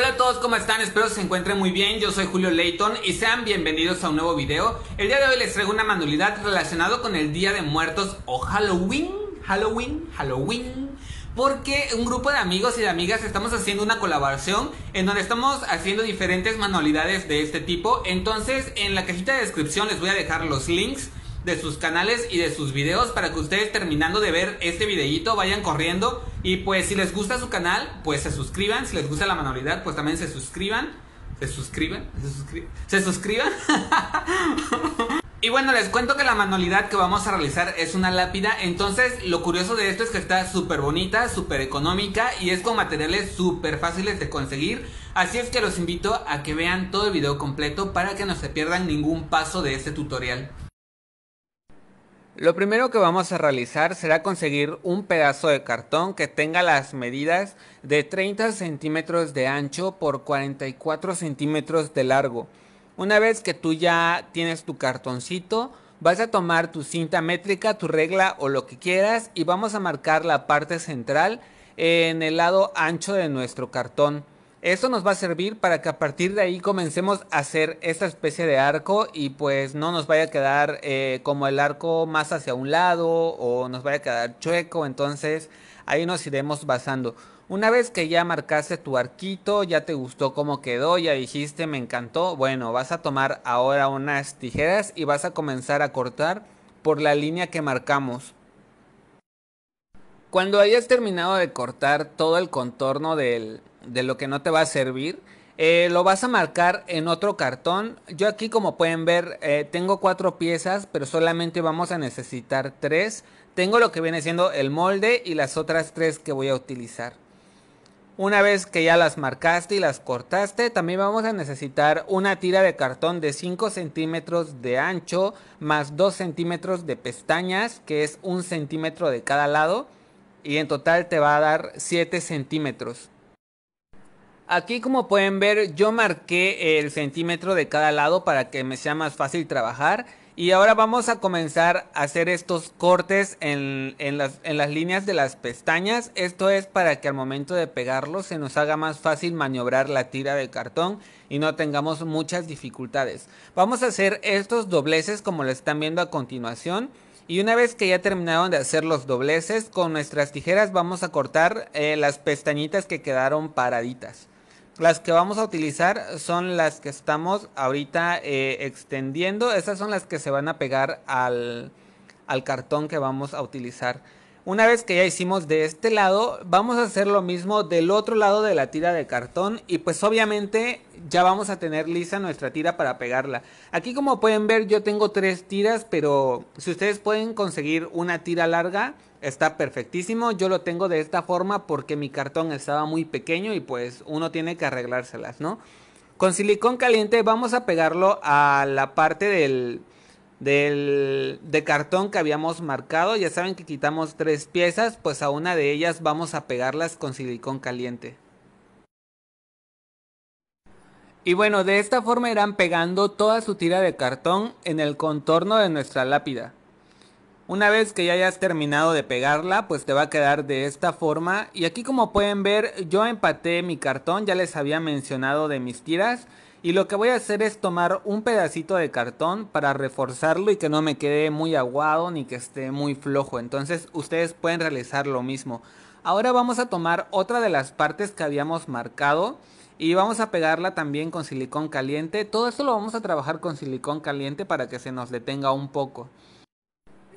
Hola a todos, ¿cómo están? Espero se encuentren muy bien. Yo soy Julio Leighton y sean bienvenidos a un nuevo video. El día de hoy les traigo una manualidad relacionado con el Día de Muertos o Halloween. Halloween, Halloween. Porque un grupo de amigos y de amigas estamos haciendo una colaboración en donde estamos haciendo diferentes manualidades de este tipo. Entonces, en la cajita de descripción les voy a dejar los links de sus canales y de sus videos para que ustedes terminando de ver este videíto vayan corriendo y pues si les gusta su canal pues se suscriban, si les gusta la manualidad pues también se suscriban, se suscriben, se, suscriban, se suscriban. y bueno, les cuento que la manualidad que vamos a realizar es una lápida, entonces lo curioso de esto es que está súper bonita, súper económica y es con materiales súper fáciles de conseguir, así es que los invito a que vean todo el video completo para que no se pierdan ningún paso de este tutorial. Lo primero que vamos a realizar será conseguir un pedazo de cartón que tenga las medidas de 30 centímetros de ancho por 44 centímetros de largo. Una vez que tú ya tienes tu cartoncito, vas a tomar tu cinta métrica, tu regla o lo que quieras y vamos a marcar la parte central en el lado ancho de nuestro cartón. Esto nos va a servir para que a partir de ahí comencemos a hacer esta especie de arco y pues no nos vaya a quedar eh, como el arco más hacia un lado o nos vaya a quedar chueco, entonces ahí nos iremos basando. Una vez que ya marcaste tu arquito, ya te gustó cómo quedó, ya dijiste me encantó, bueno, vas a tomar ahora unas tijeras y vas a comenzar a cortar por la línea que marcamos. Cuando hayas terminado de cortar todo el contorno del, de lo que no te va a servir, eh, lo vas a marcar en otro cartón. Yo aquí como pueden ver eh, tengo cuatro piezas, pero solamente vamos a necesitar tres. Tengo lo que viene siendo el molde y las otras tres que voy a utilizar. Una vez que ya las marcaste y las cortaste, también vamos a necesitar una tira de cartón de 5 centímetros de ancho más 2 centímetros de pestañas, que es un centímetro de cada lado, y en total te va a dar 7 centímetros. Aquí como pueden ver yo marqué el centímetro de cada lado para que me sea más fácil trabajar. Y ahora vamos a comenzar a hacer estos cortes en, las, líneas de las pestañas. Esto es para que al momento de pegarlos se nos haga más fácil maniobrar la tira de cartón y no tengamos muchas dificultades. Vamos a hacer estos dobleces como lo están viendo a continuación. Y una vez que ya terminaron de hacer los dobleces, con nuestras tijeras vamos a cortar eh, las pestañitas que quedaron paraditas. Las que vamos a utilizar son las que estamos ahorita eh, extendiendo. Esas son las que se van a pegar al cartón que vamos a utilizar. Una vez que ya hicimos de este lado, vamos a hacer lo mismo del otro lado de la tira de cartón y pues obviamente ya vamos a tener lisa nuestra tira para pegarla. Aquí como pueden ver yo tengo tres tiras, pero si ustedes pueden conseguir una tira larga, está perfectísimo. Yo lo tengo de esta forma porque mi cartón estaba muy pequeño y pues uno tiene que arreglárselas, ¿no? Con silicón caliente vamos a pegarlo a la parte del del, de cartón que habíamos marcado. Ya saben que quitamos tres piezas, pues a una de ellas vamos a pegarlas con silicón caliente. Y bueno, de esta forma irán pegando toda su tira de cartón en el contorno de nuestra lápida. Una vez que ya hayas terminado de pegarla, pues te va a quedar de esta forma. Y aquí como pueden ver, yo empaté mi cartón, ya les había mencionado de mis tiras. Y lo que voy a hacer es tomar un pedacito de cartón para reforzarlo y que no me quede muy aguado ni que esté muy flojo. Entonces ustedes pueden realizar lo mismo. Ahora vamos a tomar otra de las partes que habíamos marcado y vamos a pegarla también con silicón caliente. Todo esto lo vamos a trabajar con silicón caliente para que se nos detenga un poco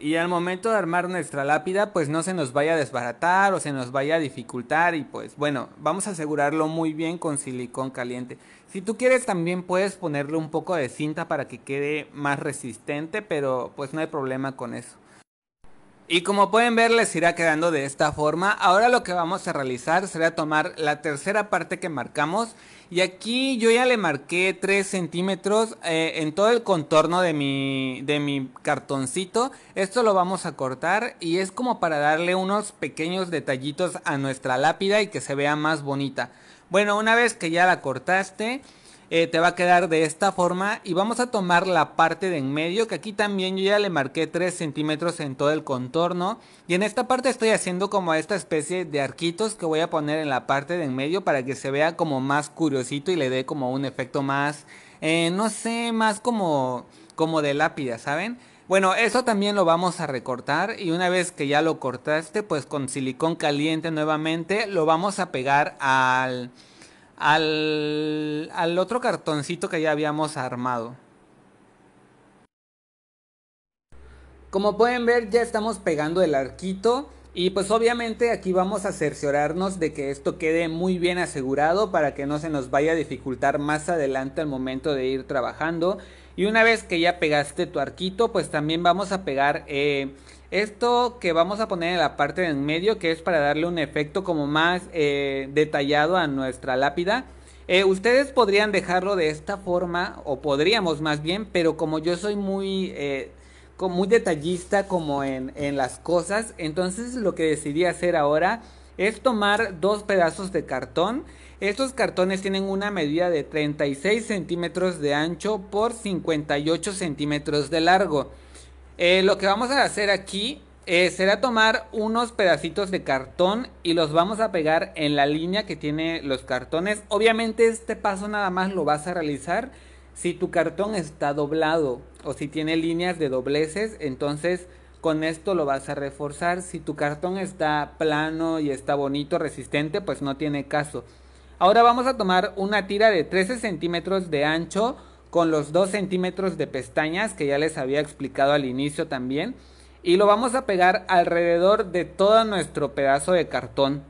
y al momento de armar nuestra lápida, pues no se nos vaya a desbaratar o se nos vaya a dificultar y pues bueno, vamos a asegurarlo muy bien con silicón caliente. Si tú quieres también puedes ponerle un poco de cinta para que quede más resistente, pero pues no hay problema con eso. Y como pueden ver les irá quedando de esta forma. Ahora lo que vamos a realizar será tomar la tercera parte que marcamos. Y aquí yo ya le marqué 3 centímetros eh, en todo el contorno de mi, de mi cartoncito. Esto lo vamos a cortar y es como para darle unos pequeños detallitos a nuestra lápida y que se vea más bonita. Bueno, una vez que ya la cortaste eh, te va a quedar de esta forma y vamos a tomar la parte de en medio que aquí también yo ya le marqué 3 centímetros en todo el contorno y en esta parte estoy haciendo como esta especie de arquitos que voy a poner en la parte de en medio para que se vea como más curiosito y le dé como un efecto más, eh, no sé, más como, como de lápida, ¿saben? Bueno, eso también lo vamos a recortar y una vez que ya lo cortaste, pues con silicón caliente nuevamente lo vamos a pegar al al, otro cartoncito que ya habíamos armado. Como pueden ver ya estamos pegando el arquito y pues obviamente aquí vamos a cerciorarnos de que esto quede muy bien asegurado para que no se nos vaya a dificultar más adelante al momento de ir trabajando y una vez que ya pegaste tu arquito, pues también vamos a pegar eh, esto que vamos a poner en la parte de en medio, que es para darle un efecto como más eh, detallado a nuestra lápida. Eh, ustedes podrían dejarlo de esta forma, o podríamos más bien, pero como yo soy muy, muy detallista como en, en las cosas, entonces lo que decidí hacer ahora es tomar dos pedazos de cartón. Estos cartones tienen una medida de 36 centímetros de ancho por 58 centímetros de largo. Eh, lo que vamos a hacer aquí eh, será tomar unos pedacitos de cartón y los vamos a pegar en la línea que tiene los cartones. Obviamente este paso nada más lo vas a realizar si tu cartón está doblado o si tiene líneas de dobleces. Entonces con esto lo vas a reforzar. Si tu cartón está plano y está bonito, resistente, pues no tiene caso. Ahora vamos a tomar una tira de 13 centímetros de ancho con los 2 centímetros de pestañas que ya les había explicado al inicio también. Y lo vamos a pegar alrededor de todo nuestro pedazo de cartón.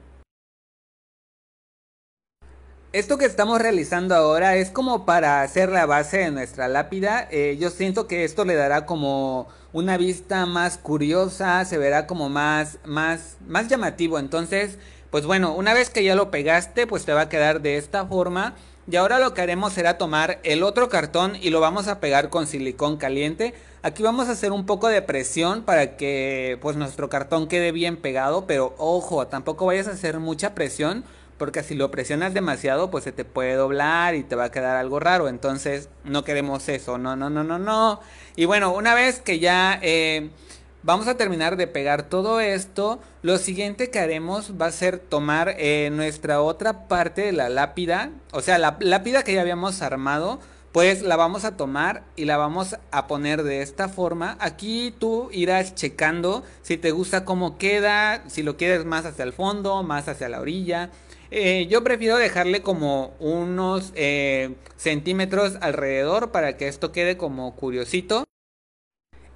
Esto que estamos realizando ahora es como para hacer la base de nuestra lápida. Eh, yo siento que esto le dará como una vista más curiosa, se verá como más, más, más llamativo. Entonces, pues bueno, una vez que ya lo pegaste, pues te va a quedar de esta forma. Y ahora lo que haremos será tomar el otro cartón y lo vamos a pegar con silicón caliente. Aquí vamos a hacer un poco de presión para que pues nuestro cartón quede bien pegado, pero ojo, tampoco vayas a hacer mucha presión porque si lo presionas demasiado, pues se te puede doblar y te va a quedar algo raro. Entonces, no queremos eso, no, no, no, no, no. Y bueno, una vez que ya eh, vamos a terminar de pegar todo esto, lo siguiente que haremos va a ser tomar eh, nuestra otra parte de la lápida, o sea, la lápida que ya habíamos armado pues la vamos a tomar y la vamos a poner de esta forma. Aquí tú irás checando si te gusta cómo queda, si lo quieres más hacia el fondo, más hacia la orilla. Eh, yo prefiero dejarle como unos eh, centímetros alrededor para que esto quede como curiosito.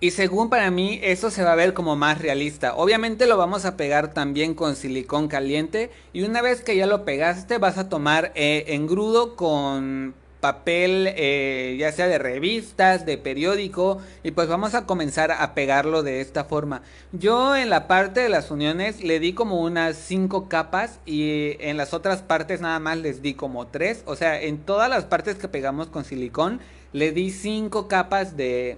Y según para mí, eso se va a ver como más realista. Obviamente lo vamos a pegar también con silicón caliente. Y una vez que ya lo pegaste, vas a tomar eh, engrudo con papel, eh, ya sea de revistas, de periódico, y pues vamos a comenzar a pegarlo de esta forma. Yo en la parte de las uniones le di como unas cinco capas y en las otras partes nada más les di como tres o sea, en todas las partes que pegamos con silicón le di cinco capas de,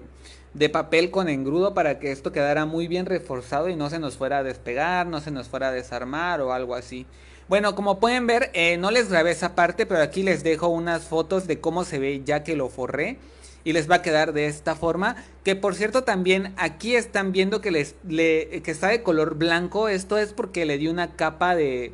de papel con engrudo para que esto quedara muy bien reforzado y no se nos fuera a despegar, no se nos fuera a desarmar o algo así. Bueno, como pueden ver, eh, no les grabé esa parte, pero aquí les dejo unas fotos de cómo se ve ya que lo forré. Y les va a quedar de esta forma. Que por cierto también aquí están viendo que, les, le, que está de color blanco. Esto es porque le di una capa de,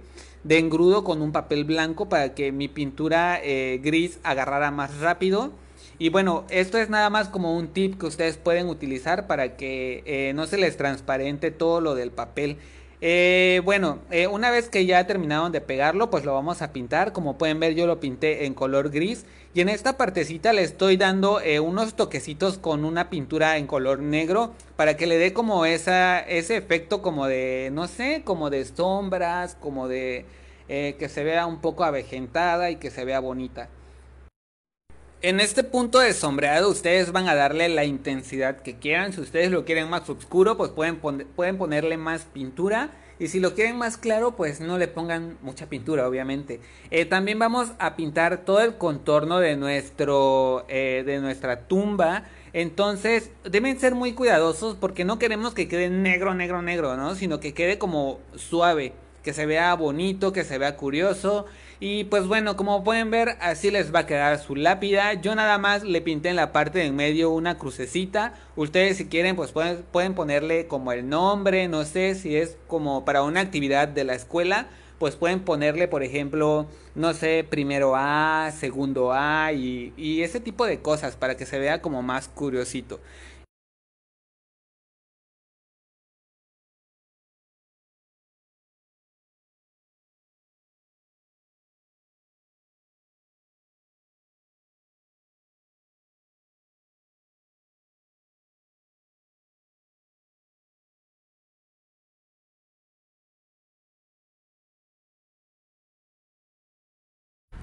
engrudo con un papel blanco para que mi pintura eh, gris agarrara más rápido. Y bueno, esto es nada más como un tip que ustedes pueden utilizar para que eh, no se les transparente todo lo del papel. Eh, bueno, eh, una vez que ya terminaron de pegarlo, pues lo vamos a pintar. Como pueden ver, yo lo pinté en color gris. Y en esta partecita le estoy dando eh, unos toquecitos con una pintura en color negro para que le dé como esa, ese efecto como de, no sé, como de sombras, como de que se vea un poco avejentada y que se vea bonita. En este punto de sombreado ustedes van a darle la intensidad que quieran. Si ustedes lo quieren más oscuro, pues pueden, pueden ponerle más pintura. Y si lo quieren más claro, pues no le pongan mucha pintura, obviamente. Eh, también vamos a pintar todo el contorno de, nuestro, eh, de nuestra tumba. Entonces, deben ser muy cuidadosos porque no queremos que quede negro, negro, negro, ¿no? Sino que quede como suave, que se vea bonito, que se vea curioso. Y pues bueno, como pueden ver, así les va a quedar su lápida. Yo nada más le pinté en la parte de en medio una crucecita. Ustedes si quieren, pues pueden, pueden ponerle como el nombre, no sé si es como para una actividad de la escuela pues pueden ponerle, por ejemplo, no sé, primero A, segundo A y, y, ese tipo de cosas para que se vea como más curiosito.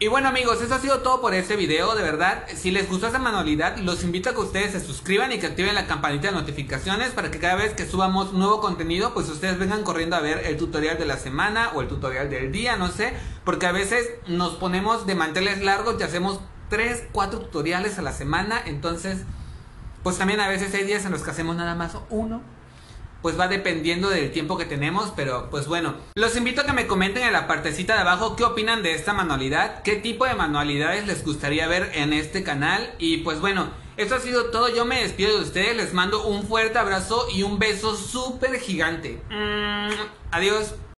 Y bueno amigos, eso ha sido todo por este video, de verdad, si les gustó esa manualidad, los invito a que ustedes se suscriban y que activen la campanita de notificaciones para que cada vez que subamos nuevo contenido, pues ustedes vengan corriendo a ver el tutorial de la semana o el tutorial del día, no sé, porque a veces nos ponemos de manteles largos y hacemos 3, 4 tutoriales a la semana, entonces, pues también a veces hay días en los que hacemos nada más uno pues va dependiendo del tiempo que tenemos, pero pues bueno, los invito a que me comenten en la partecita de abajo qué opinan de esta manualidad, qué tipo de manualidades les gustaría ver en este canal y pues bueno, esto ha sido todo, yo me despido de ustedes, les mando un fuerte abrazo y un beso súper gigante. Mm, adiós.